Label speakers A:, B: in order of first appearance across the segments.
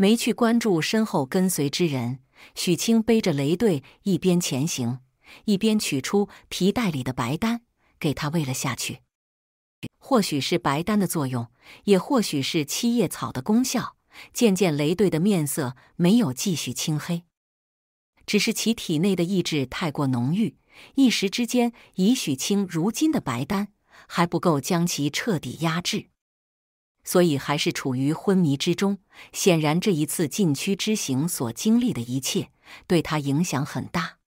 A: 没去关注身后跟随之人，许清背着雷队一边前行，一边取出皮袋里的白丹，给他喂了下去。或许是白丹的作用，也或许是七叶草的功效，渐渐雷队的面色没有继续青黑，只是其体内的意志太过浓郁，一时之间以许清如今的白丹还不够将其彻底压制。所以还是处于昏迷之中。显然，这一次禁区之行所经历的一切，对他影响很大。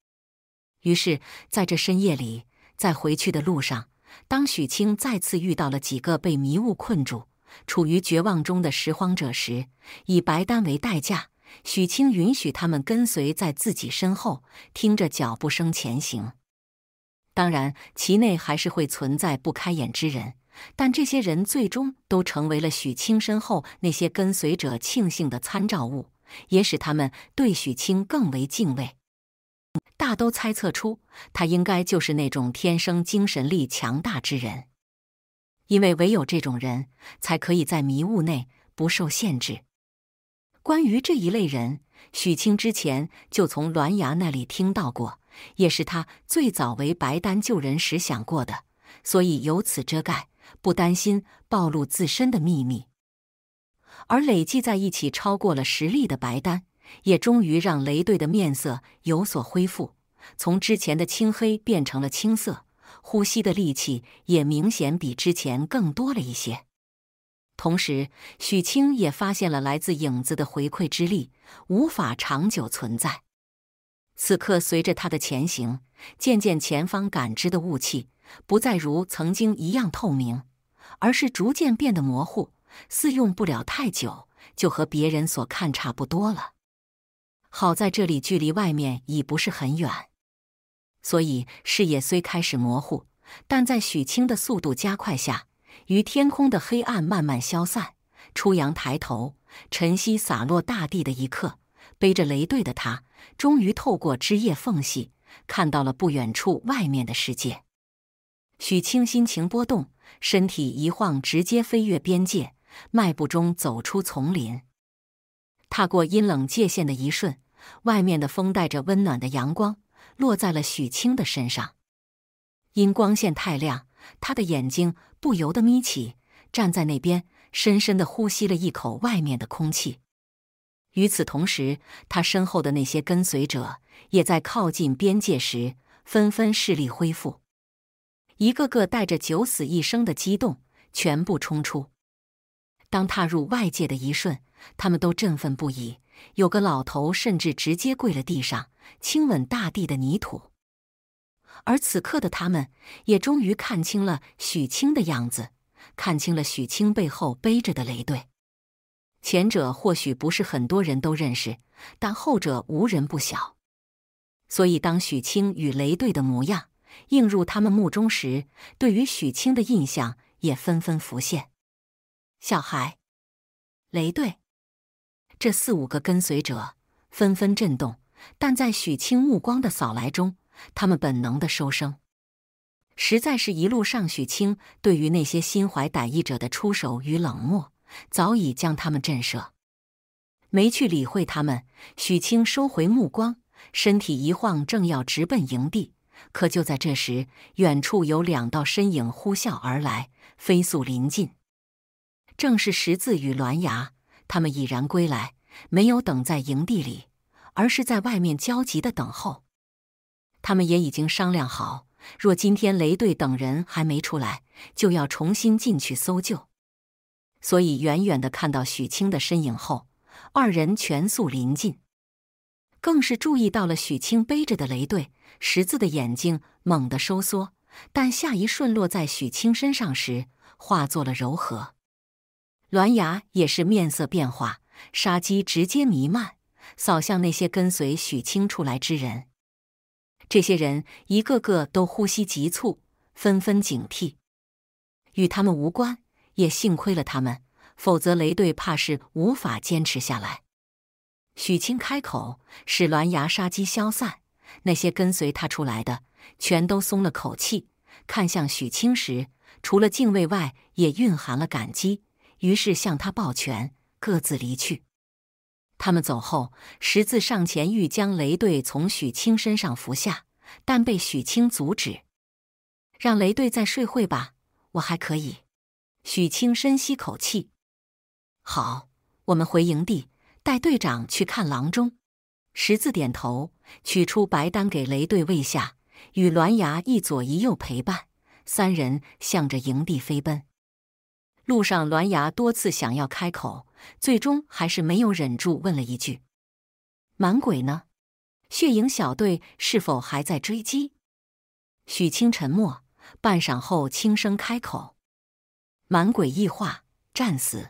A: 于是，在这深夜里，在回去的路上，当许清再次遇到了几个被迷雾困住、处于绝望中的拾荒者时，以白丹为代价，许清允许他们跟随在自己身后，听着脚步声前行。当然，其内还是会存在不开眼之人。但这些人最终都成为了许清身后那些跟随者庆幸的参照物，也使他们对许清更为敬畏。大都猜测出他应该就是那种天生精神力强大之人，因为唯有这种人才可以在迷雾内不受限制。关于这一类人，许清之前就从栾崖那里听到过，也是他最早为白丹救人时想过的，所以由此遮盖。不担心暴露自身的秘密，而累计在一起超过了十力的白丹，也终于让雷队的面色有所恢复，从之前的青黑变成了青色，呼吸的力气也明显比之前更多了一些。同时，许清也发现了来自影子的回馈之力无法长久存在。此刻，随着他的前行，渐渐前方感知的雾气。不再如曾经一样透明，而是逐渐变得模糊，似用不了太久就和别人所看差不多了。好在这里距离外面已不是很远，所以视野虽开始模糊，但在许清的速度加快下，与天空的黑暗慢慢消散。初阳抬头，晨曦洒落大地的一刻，背着累赘的他，终于透过枝叶缝隙看到了不远处外面的世界。许清心情波动，身体一晃，直接飞跃边界，迈步中走出丛林。踏过阴冷界限的一瞬，外面的风带着温暖的阳光，落在了许清的身上。因光线太亮，他的眼睛不由得眯起，站在那边，深深的呼吸了一口外面的空气。与此同时，他身后的那些跟随者也在靠近边界时，纷纷视力恢复。一个个带着九死一生的激动，全部冲出。当踏入外界的一瞬，他们都振奋不已。有个老头甚至直接跪了地上，亲吻大地的泥土。而此刻的他们，也终于看清了许清的样子，看清了许清背后背着的雷队。前者或许不是很多人都认识，但后者无人不晓。所以，当许清与雷队的模样。映入他们目中时，对于许清的印象也纷纷浮现。小孩，雷队，这四五个跟随者纷纷震动，但在许清目光的扫来中，他们本能的收声。实在是一路上，许清对于那些心怀歹意者的出手与冷漠，早已将他们震慑。没去理会他们，许清收回目光，身体一晃，正要直奔营地。可就在这时，远处有两道身影呼啸而来，飞速临近。正是十字与栾牙，他们已然归来，没有等在营地里，而是在外面焦急的等候。他们也已经商量好，若今天雷队等人还没出来，就要重新进去搜救。所以远远的看到许清的身影后，二人全速临近。更是注意到了许清背着的雷队，识字的眼睛猛地收缩，但下一瞬落在许清身上时，化作了柔和。栾牙也是面色变化，杀机直接弥漫，扫向那些跟随许清出来之人。这些人一个个都呼吸急促，纷纷警惕。与他们无关，也幸亏了他们，否则雷队怕是无法坚持下来。许清开口，使獠牙杀机消散。那些跟随他出来的，全都松了口气，看向许清时，除了敬畏外，也蕴含了感激。于是向他抱拳，各自离去。他们走后，十字上前欲将雷队从许清身上扶下，但被许清阻止：“让雷队再睡会吧，我还可以。”许清深吸口气：“好，我们回营地。”带队长去看郎中，十字点头，取出白丹给雷队喂下，与栾牙一左一右陪伴，三人向着营地飞奔。路上，栾牙多次想要开口，最终还是没有忍住，问了一句：“满鬼呢？血影小队是否还在追击？”许清沉默半晌后，轻声开口：“满鬼异化，战死。”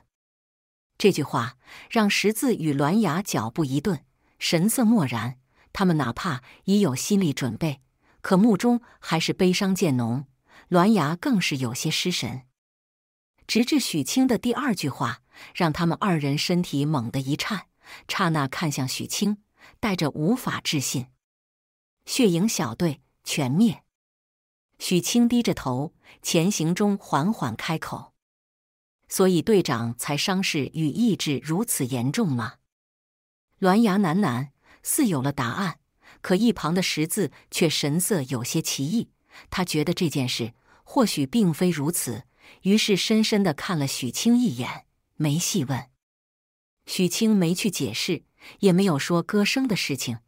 A: 这句话让十字与栾雅脚步一顿，神色漠然。他们哪怕已有心理准备，可目中还是悲伤渐浓。栾雅更是有些失神。直至许清的第二句话，让他们二人身体猛地一颤，刹那看向许清，带着无法置信。血影小队全灭。许清低着头前行中，缓缓开口。所以队长才伤势与意志如此严重吗？栾雅喃喃，似有了答案。可一旁的十字却神色有些奇异。他觉得这件事或许并非如此，于是深深的看了许清一眼，没细问。许清没去解释，也没有说歌声的事情，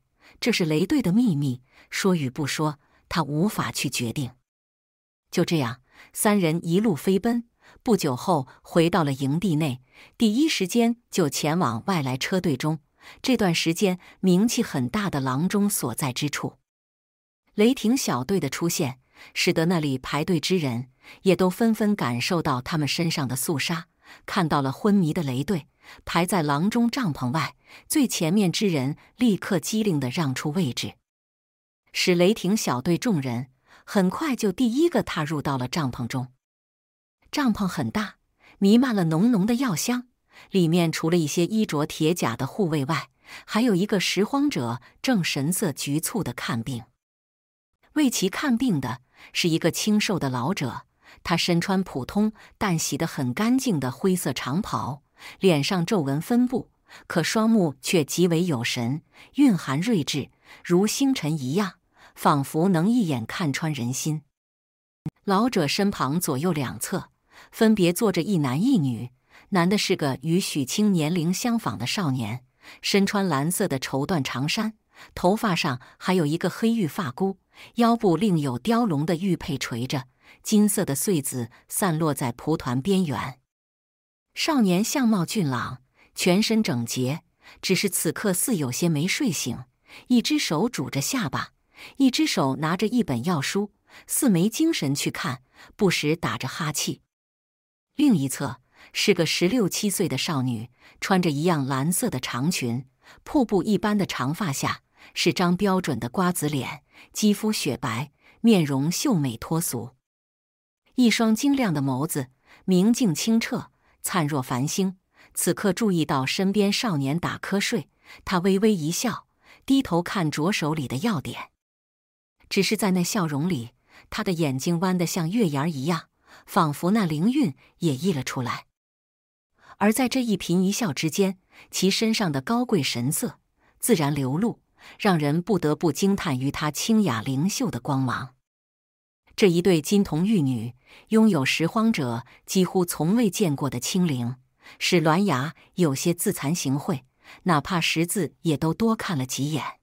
A: 这是雷队的秘密，说与不说，他无法去决定。就这样，三人一路飞奔。不久后，回到了营地内，第一时间就前往外来车队中。这段时间名气很大的郎中所在之处，雷霆小队的出现，使得那里排队之人也都纷纷感受到他们身上的肃杀。看到了昏迷的雷队排在郎中帐篷外最前面之人，立刻机灵的让出位置，使雷霆小队众人很快就第一个踏入到了帐篷中。帐篷很大，弥漫了浓浓的药香。里面除了一些衣着铁甲的护卫外，还有一个拾荒者正神色局促的看病。为其看病的是一个清瘦的老者，他身穿普通但洗得很干净的灰色长袍，脸上皱纹分布，可双目却极为有神，蕴含睿智，如星辰一样，仿佛能一眼看穿人心。老者身旁左右两侧。分别坐着一男一女，男的是个与许清年龄相仿的少年，身穿蓝色的绸缎长衫，头发上还有一个黑玉发箍，腰部另有雕龙的玉佩垂着，金色的穗子散落在蒲团边缘。少年相貌俊朗，全身整洁，只是此刻似有些没睡醒，一只手拄着下巴，一只手拿着一本药书，似没精神去看，不时打着哈气。另一侧是个十六七岁的少女，穿着一样蓝色的长裙，瀑布一般的长发下是张标准的瓜子脸，肌肤雪白，面容秀美脱俗，一双晶亮的眸子明净清澈，灿若繁星。此刻注意到身边少年打瞌睡，他微微一笑，低头看着手里的药点。只是在那笑容里，他的眼睛弯得像月牙一样。仿佛那灵韵也溢了出来，而在这一颦一笑之间，其身上的高贵神色自然流露，让人不得不惊叹于她清雅灵秀的光芒。这一对金童玉女拥有拾荒者几乎从未见过的清灵，使栾牙有些自惭形秽，哪怕识字也都多看了几眼。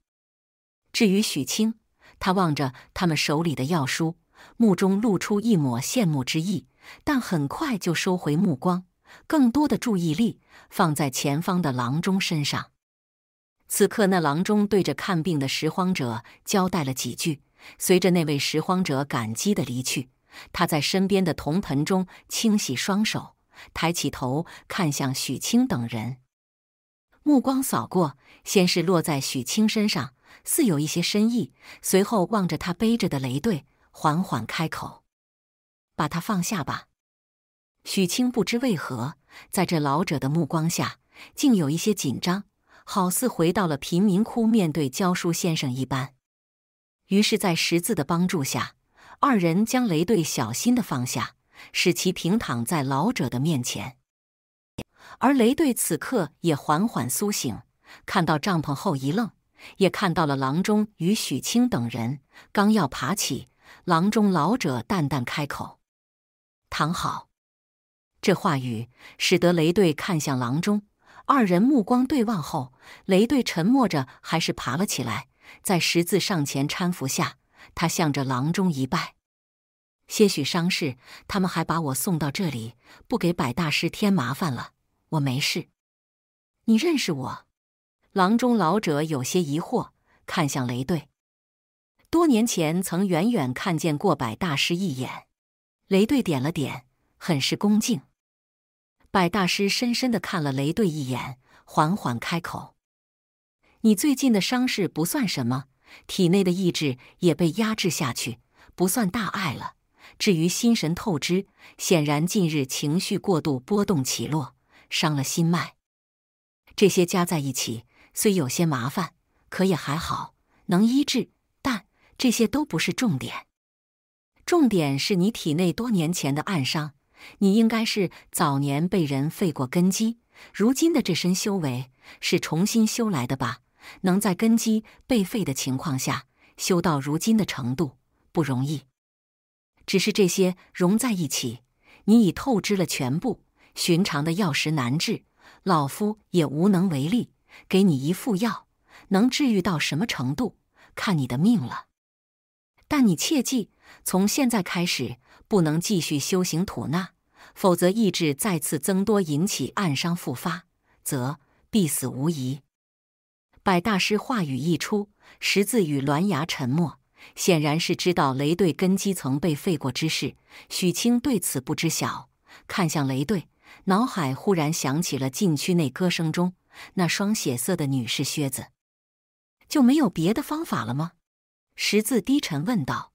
A: 至于许清，他望着他们手里的药书。目中露出一抹羡慕之意，但很快就收回目光，更多的注意力放在前方的郎中身上。此刻，那郎中对着看病的拾荒者交代了几句，随着那位拾荒者感激的离去，他在身边的铜盆中清洗双手，抬起头看向许清等人，目光扫过，先是落在许清身上，似有一些深意，随后望着他背着的雷队。缓缓开口：“把他放下吧。”许清不知为何，在这老者的目光下，竟有一些紧张，好似回到了贫民窟面对教书先生一般。于是，在识字的帮助下，二人将雷队小心的放下，使其平躺在老者的面前。而雷队此刻也缓缓苏醒，看到帐篷后一愣，也看到了郎中与许清等人，刚要爬起。郎中老者淡淡开口：“躺好。”这话语使得雷队看向郎中，二人目光对望后，雷队沉默着，还是爬了起来。在十字上前搀扶下，他向着郎中一拜：“些许伤势，他们还把我送到这里，不给百大师添麻烦了。我没事。”“你认识我？”郎中老者有些疑惑，看向雷队。多年前曾远远看见过百大师一眼，雷队点了点，很是恭敬。百大师深深的看了雷队一眼，缓缓开口：“你最近的伤势不算什么，体内的意志也被压制下去，不算大碍了。至于心神透支，显然近日情绪过度波动起落，伤了心脉。这些加在一起，虽有些麻烦，可也还好，能医治。”这些都不是重点，重点是你体内多年前的暗伤。你应该是早年被人废过根基，如今的这身修为是重新修来的吧？能在根基被废的情况下修到如今的程度不容易。只是这些融在一起，你已透支了全部，寻常的药石难治，老夫也无能为力。给你一副药，能治愈到什么程度，看你的命了。但你切记，从现在开始不能继续修行吐纳，否则意志再次增多，引起暗伤复发，则必死无疑。百大师话语一出，十字与栾牙沉默，显然是知道雷队根基曾被废过之事。许清对此不知晓，看向雷队，脑海忽然想起了禁区内歌声中那双血色的女士靴子，就没有别的方法了吗？十字低沉问道：“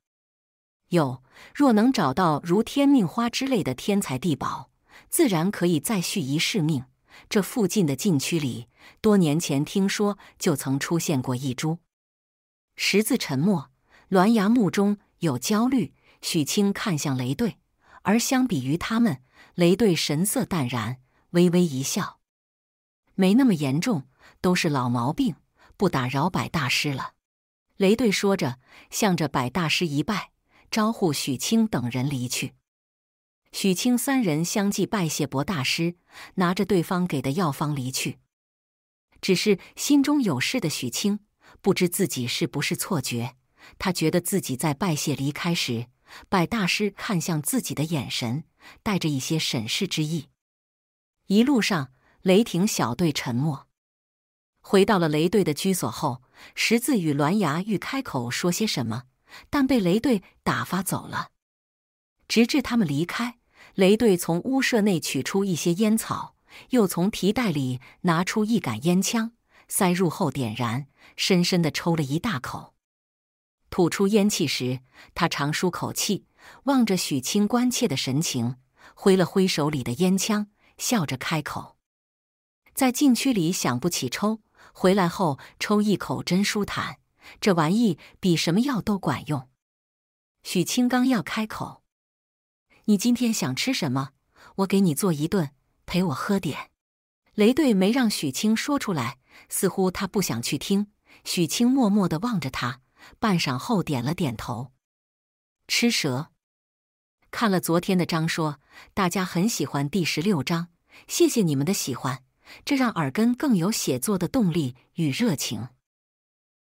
A: 有，若能找到如天命花之类的天才地宝，自然可以再续一世命。这附近的禁区里，多年前听说就曾出现过一株。”十字沉默，銮牙目中有焦虑。许清看向雷队，而相比于他们，雷队神色淡然，微微一笑：“没那么严重，都是老毛病，不打扰百大师了。”雷队说着，向着百大师一拜，招呼许清等人离去。许清三人相继拜谢博大师，拿着对方给的药方离去。只是心中有事的许清，不知自己是不是错觉，他觉得自己在拜谢离开时，百大师看向自己的眼神带着一些审视之意。一路上，雷霆小队沉默。回到了雷队的居所后。十字与銮牙欲开口说些什么，但被雷队打发走了。直至他们离开，雷队从屋舍内取出一些烟草，又从皮袋里拿出一杆烟枪，塞入后点燃，深深的抽了一大口。吐出烟气时，他长舒口气，望着许清关切的神情，挥了挥手里的烟枪，笑着开口：“在禁区里想不起抽。”回来后抽一口真舒坦，这玩意比什么药都管用。许清刚要开口，你今天想吃什么？我给你做一顿，陪我喝点。雷队没让许清说出来，似乎他不想去听。许清默默地望着他，半晌后点了点头。吃蛇。看了昨天的章说，大家很喜欢第十六章，谢谢你们的喜欢。这让耳根更有写作的动力与热情。